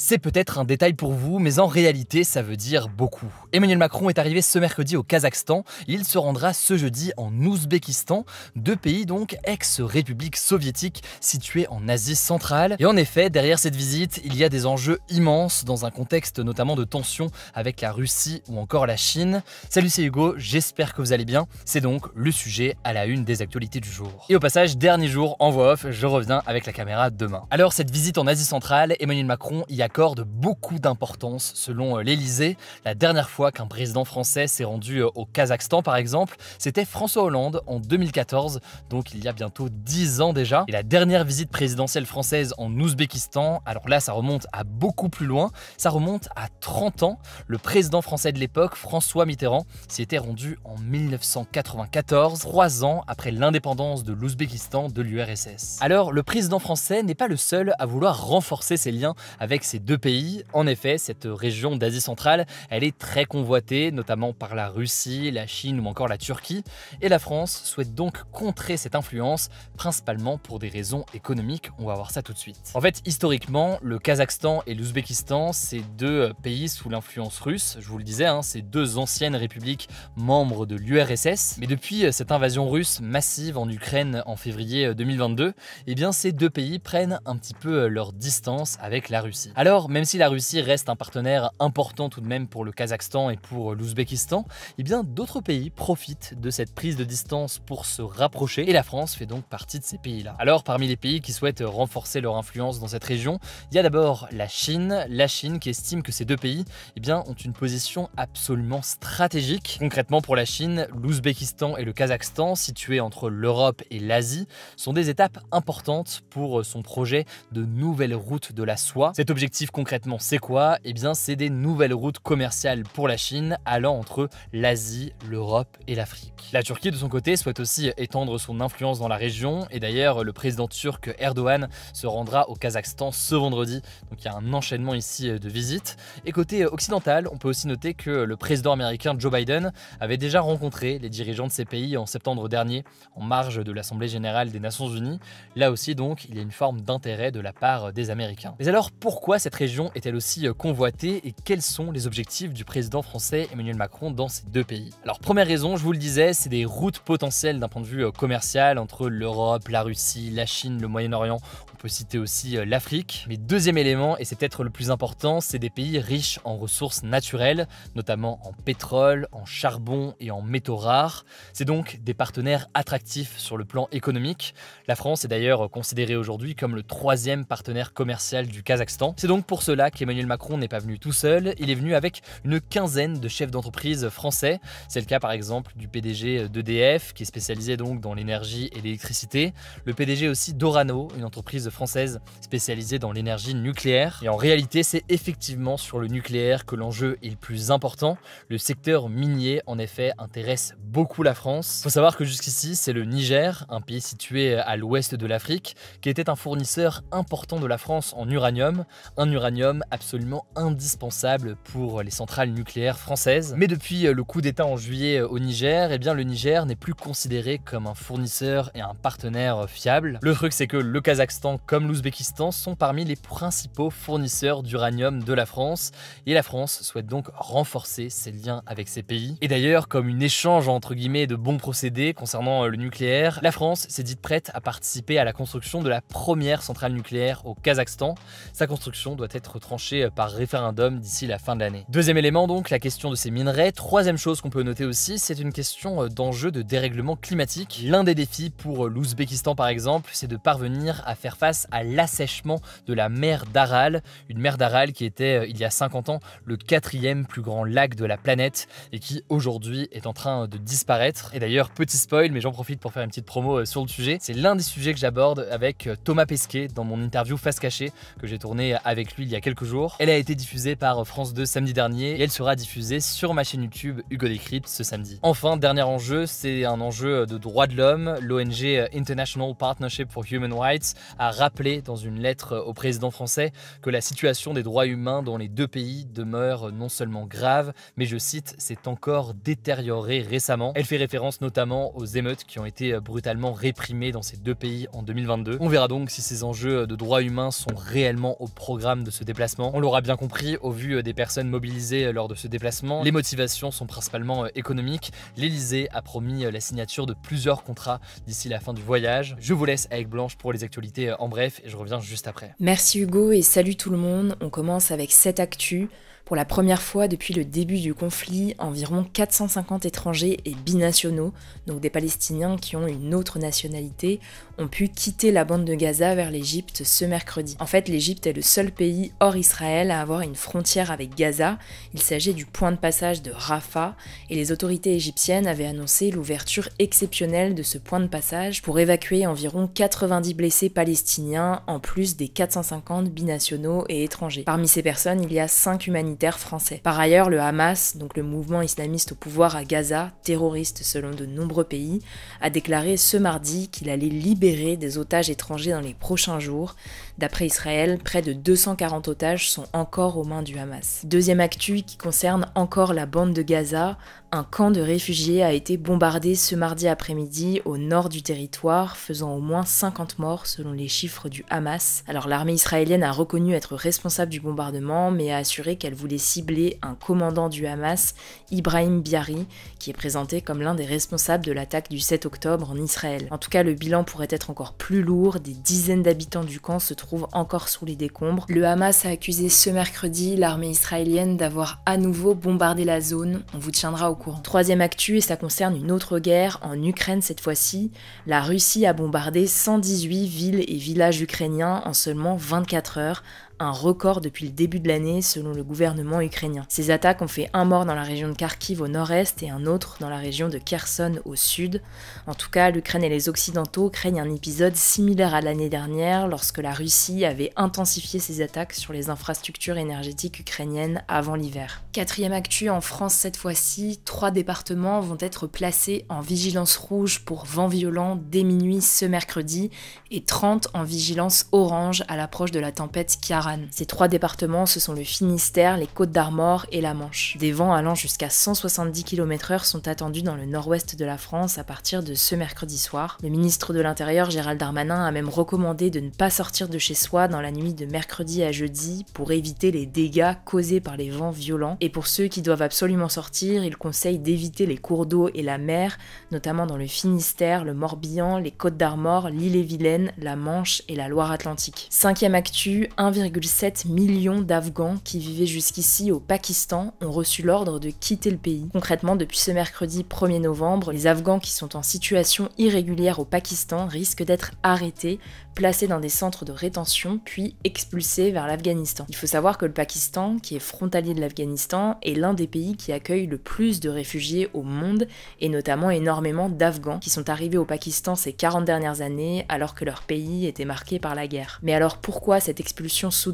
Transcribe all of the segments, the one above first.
C'est peut-être un détail pour vous, mais en réalité, ça veut dire beaucoup. Emmanuel Macron est arrivé ce mercredi au Kazakhstan. Il se rendra ce jeudi en Ouzbékistan, deux pays donc ex-république soviétique situés en Asie centrale. Et en effet, derrière cette visite, il y a des enjeux immenses dans un contexte notamment de tensions avec la Russie ou encore la Chine. Salut, c'est Hugo, j'espère que vous allez bien. C'est donc le sujet à la une des actualités du jour. Et au passage, dernier jour en voix off, je reviens avec la caméra demain. Alors, cette visite en Asie centrale, Emmanuel Macron y a de beaucoup d'importance. Selon euh, l'Elysée. la dernière fois qu'un président français s'est rendu euh, au Kazakhstan, par exemple, c'était François Hollande en 2014, donc il y a bientôt 10 ans déjà. Et la dernière visite présidentielle française en Ouzbékistan, alors là, ça remonte à beaucoup plus loin, ça remonte à 30 ans. Le président français de l'époque, François Mitterrand, s'y était rendu en 1994, trois ans après l'indépendance de l'Ouzbékistan de l'URSS. Alors, le président français n'est pas le seul à vouloir renforcer ses liens avec ses deux pays. En effet, cette région d'Asie centrale, elle est très convoitée, notamment par la Russie, la Chine ou encore la Turquie, et la France souhaite donc contrer cette influence, principalement pour des raisons économiques, on va voir ça tout de suite. En fait, historiquement, le Kazakhstan et l'Ouzbékistan, ces deux pays sous l'influence russe, je vous le disais, hein, ces deux anciennes républiques membres de l'URSS, mais depuis cette invasion russe massive en Ukraine en février 2022, eh bien ces deux pays prennent un petit peu leur distance avec la Russie. Alors, alors, même si la Russie reste un partenaire important tout de même pour le Kazakhstan et pour euh, l'Ouzbékistan, eh bien d'autres pays profitent de cette prise de distance pour se rapprocher et la France fait donc partie de ces pays-là. Alors, parmi les pays qui souhaitent renforcer leur influence dans cette région, il y a d'abord la Chine, la Chine qui estime que ces deux pays eh bien, ont une position absolument stratégique. Concrètement pour la Chine, l'Ouzbékistan et le Kazakhstan, situés entre l'Europe et l'Asie, sont des étapes importantes pour son projet de nouvelle route de la soie. Cet objectif concrètement, c'est quoi Eh bien, c'est des nouvelles routes commerciales pour la Chine allant entre l'Asie, l'Europe et l'Afrique. La Turquie, de son côté, souhaite aussi étendre son influence dans la région. Et d'ailleurs, le président turc Erdogan se rendra au Kazakhstan ce vendredi. Donc il y a un enchaînement ici euh, de visites. Et côté euh, occidental, on peut aussi noter que le président américain Joe Biden avait déjà rencontré les dirigeants de ces pays en septembre dernier, en marge de l'Assemblée générale des Nations Unies. Là aussi, donc, il y a une forme d'intérêt de la part des Américains. Mais alors, pourquoi cette cette région est-elle aussi euh, convoitée et quels sont les objectifs du président français Emmanuel Macron dans ces deux pays Alors première raison, je vous le disais, c'est des routes potentielles d'un point de vue euh, commercial entre l'Europe, la Russie, la Chine, le Moyen-Orient peut citer aussi euh, l'Afrique. Mais deuxième élément, et c'est peut-être le plus important, c'est des pays riches en ressources naturelles, notamment en pétrole, en charbon et en métaux rares. C'est donc des partenaires attractifs sur le plan économique. La France est d'ailleurs considérée aujourd'hui comme le troisième partenaire commercial du Kazakhstan. C'est donc pour cela qu'Emmanuel Macron n'est pas venu tout seul, il est venu avec une quinzaine de chefs d'entreprise français. C'est le cas par exemple du PDG d'EDF, qui est spécialisé donc dans l'énergie et l'électricité, le PDG aussi d'Orano, une entreprise française spécialisée dans l'énergie nucléaire. Et en réalité, c'est effectivement sur le nucléaire que l'enjeu est le plus important. Le secteur minier, en effet, intéresse beaucoup la France. Faut savoir que jusqu'ici, c'est le Niger, un pays situé à l'ouest de l'Afrique, qui était un fournisseur important de la France en uranium, un uranium absolument indispensable pour les centrales nucléaires françaises. Mais depuis le coup d'État en juillet euh, au Niger, eh bien le Niger n'est plus considéré comme un fournisseur et un partenaire fiable. Le truc c'est que le Kazakhstan comme l'Ouzbékistan sont parmi les principaux fournisseurs d'uranium de la France, et la France souhaite donc renforcer ses liens avec ces pays. Et d'ailleurs, comme une échange entre guillemets de bons procédés concernant euh, le nucléaire, la France s'est dite prête à participer à la construction de la première centrale nucléaire au Kazakhstan. Sa construction doit être tranchée euh, par référendum d'ici la fin de l'année. Deuxième élément donc, la question de ces minerais. Troisième chose qu'on peut noter aussi, c'est une question euh, d'enjeu de dérèglement climatique. L'un des défis pour l'Ouzbékistan par exemple, c'est de parvenir à faire face à l'assèchement de la mer d'Aral, une mer d'Aral qui était euh, il y a 50 ans le quatrième plus grand lac de la planète et qui aujourd'hui est en train de disparaître. Et d'ailleurs, petit spoil, mais j'en profite pour faire une petite promo euh, sur le sujet, c'est l'un des sujets que j'aborde avec euh, Thomas Pesquet dans mon interview Face Cachée que j'ai tourné avec lui il y a quelques jours. Elle a été diffusée par France 2 samedi dernier et elle sera diffusée sur ma chaîne YouTube Hugo Décrypte ce samedi. Enfin, dernier enjeu, c'est un enjeu de droits de l'homme. L'ONG International Partnership for Human Rights a rappelé dans une lettre au président français que la situation des droits humains dans les deux pays demeure non seulement grave, mais je cite, s'est encore détériorée récemment. Elle fait référence notamment aux émeutes qui ont été brutalement réprimées dans ces deux pays en 2022. On verra donc si ces enjeux de droits humains sont réellement au programme de ce déplacement. On l'aura bien compris, au vu des personnes mobilisées lors de ce déplacement, les motivations sont principalement économiques. L'Elysée a promis la signature de plusieurs contrats d'ici la fin du voyage. Je vous laisse avec Blanche pour les actualités en bref et je reviens juste après. Merci Hugo et salut tout le monde. On commence avec cette actu. Pour la première fois depuis le début du conflit, environ 450 étrangers et binationaux, donc des Palestiniens qui ont une autre nationalité, ont pu quitter la bande de Gaza vers l'Égypte ce mercredi. En fait, l'Égypte est le seul pays hors Israël à avoir une frontière avec Gaza. Il s'agit du point de passage de Rafah et les autorités égyptiennes avaient annoncé l'ouverture exceptionnelle de ce point de passage pour évacuer environ 90 blessés palestiniens en plus des 450 binationaux et étrangers. Parmi ces personnes, il y a cinq humanitaires français. Par ailleurs, le Hamas, donc le mouvement islamiste au pouvoir à Gaza, terroriste selon de nombreux pays, a déclaré ce mardi qu'il allait libérer des otages étrangers dans les prochains jours. D'après Israël, près de 240 otages sont encore aux mains du Hamas. Deuxième actu qui concerne encore la bande de Gaza, un camp de réfugiés a été bombardé ce mardi après-midi au nord du territoire, faisant au moins 50 morts selon les chiffres du Hamas. Alors l'armée israélienne a reconnu être responsable du bombardement, mais a assuré qu'elle voulait cibler un commandant du Hamas, Ibrahim Biari, qui est présenté comme l'un des responsables de l'attaque du 7 octobre en Israël. En tout cas, le bilan pourrait être encore plus lourd, des dizaines d'habitants du camp se trouvent encore sous les décombres. Le Hamas a accusé ce mercredi l'armée israélienne d'avoir à nouveau bombardé la zone, on vous tiendra au courant. Troisième actu, et ça concerne une autre guerre, en Ukraine cette fois-ci, la Russie a bombardé 118 villes et villes village ukrainien en seulement 24 heures un record depuis le début de l'année selon le gouvernement ukrainien. Ces attaques ont fait un mort dans la région de Kharkiv au nord-est et un autre dans la région de Kherson au sud. En tout cas, l'Ukraine et les Occidentaux craignent un épisode similaire à l'année dernière lorsque la Russie avait intensifié ses attaques sur les infrastructures énergétiques ukrainiennes avant l'hiver. Quatrième actu en France cette fois-ci, trois départements vont être placés en vigilance rouge pour vent violent dès minuit ce mercredi et 30 en vigilance orange à l'approche de la tempête Chiara ces trois départements, ce sont le Finistère, les Côtes d'Armor et la Manche. Des vents allant jusqu'à 170 km/h sont attendus dans le nord-ouest de la France à partir de ce mercredi soir. Le ministre de l'Intérieur, Gérald Darmanin, a même recommandé de ne pas sortir de chez soi dans la nuit de mercredi à jeudi pour éviter les dégâts causés par les vents violents. Et pour ceux qui doivent absolument sortir, il conseille d'éviter les cours d'eau et la mer, notamment dans le Finistère, le Morbihan, les Côtes d'Armor, l'île-et-Vilaine, la Manche et la Loire-Atlantique. Cinquième actu, 1,5 7 millions d'Afghans qui vivaient jusqu'ici au Pakistan ont reçu l'ordre de quitter le pays. Concrètement, depuis ce mercredi 1er novembre, les Afghans qui sont en situation irrégulière au Pakistan risquent d'être arrêtés, placés dans des centres de rétention, puis expulsés vers l'Afghanistan. Il faut savoir que le Pakistan, qui est frontalier de l'Afghanistan, est l'un des pays qui accueille le plus de réfugiés au monde, et notamment énormément d'Afghans qui sont arrivés au Pakistan ces 40 dernières années alors que leur pays était marqué par la guerre. Mais alors pourquoi cette expulsion sous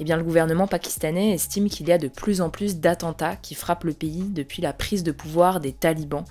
eh bien le gouvernement pakistanais estime qu'il y a de plus en plus d'attentats qui frappent le pays depuis la prise de pouvoir des talibans,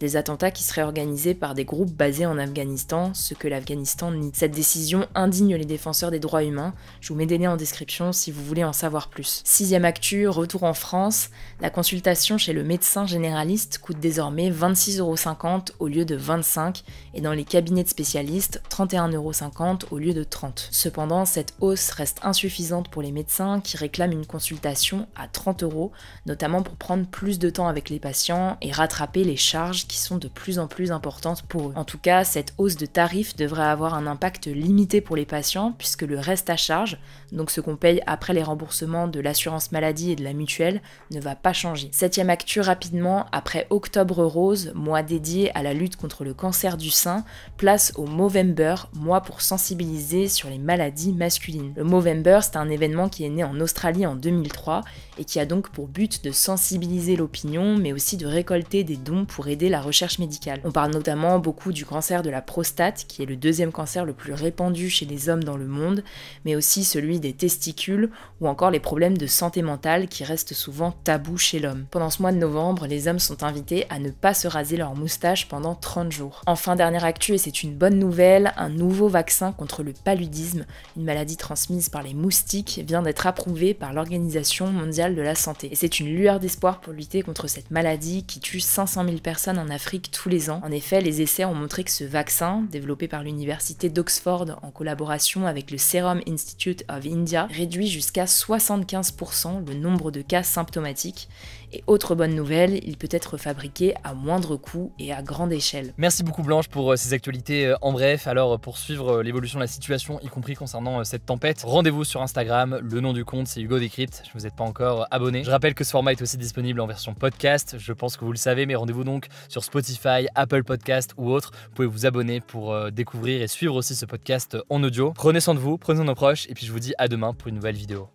des attentats qui seraient organisés par des groupes basés en Afghanistan, ce que l'Afghanistan nie. Cette décision indigne les défenseurs des droits humains. Je vous mets des liens en description si vous voulez en savoir plus. Sixième actu, retour en France. La consultation chez le médecin généraliste coûte désormais 26,50€ au lieu de 25, et dans les cabinets de spécialistes 31,50€ au lieu de 30. Cependant, cette hausse reste insuffisante pour les médecins qui réclament une consultation à 30 euros, notamment pour prendre plus de temps avec les patients et rattraper les charges qui sont de plus en plus importantes pour eux. En tout cas, cette hausse de tarifs devrait avoir un impact limité pour les patients puisque le reste à charge, donc ce qu'on paye après les remboursements de l'assurance maladie et de la mutuelle, ne va pas changer. Septième actu rapidement, après Octobre Rose, mois dédié à la lutte contre le cancer du sein, place au Movember, mois pour sensibiliser sur les maladies masculines. Le Movember, c'est un événement qui est né en Australie en 2003 et qui a donc pour but de sensibiliser l'opinion mais aussi de récolter des dons pour aider recherche médicale. On parle notamment beaucoup du cancer de la prostate, qui est le deuxième cancer le plus répandu chez les hommes dans le monde, mais aussi celui des testicules ou encore les problèmes de santé mentale qui restent souvent tabous chez l'homme. Pendant ce mois de novembre, les hommes sont invités à ne pas se raser leur moustache pendant 30 jours. Enfin, dernière actu, et c'est une bonne nouvelle, un nouveau vaccin contre le paludisme, une maladie transmise par les moustiques, vient d'être approuvé par l'Organisation mondiale de la santé. Et c'est une lueur d'espoir pour lutter contre cette maladie qui tue 500 000 personnes en Afrique tous les ans. En effet, les essais ont montré que ce vaccin, développé par l'université d'Oxford en collaboration avec le Serum Institute of India, réduit jusqu'à 75% le nombre de cas symptomatiques et autre bonne nouvelle, il peut être fabriqué à moindre coût et à grande échelle. Merci beaucoup Blanche pour euh, ces actualités euh, en bref. Alors euh, pour suivre l'évolution de la situation, y compris concernant cette tempête, rendez-vous sur Instagram. Le nom du compte c'est Hugo Decrypt. Je vous êtes pas encore abonné. Je rappelle que ce format est aussi disponible en version podcast. Je pense que vous le savez, mais rendez-vous donc sur Spotify, Apple Podcast ou autre. Vous pouvez vous abonner pour découvrir et suivre aussi ce podcast en audio. Prenez soin de vous, prenez soin de nos proches, et puis je vous dis à demain pour une nouvelle vidéo.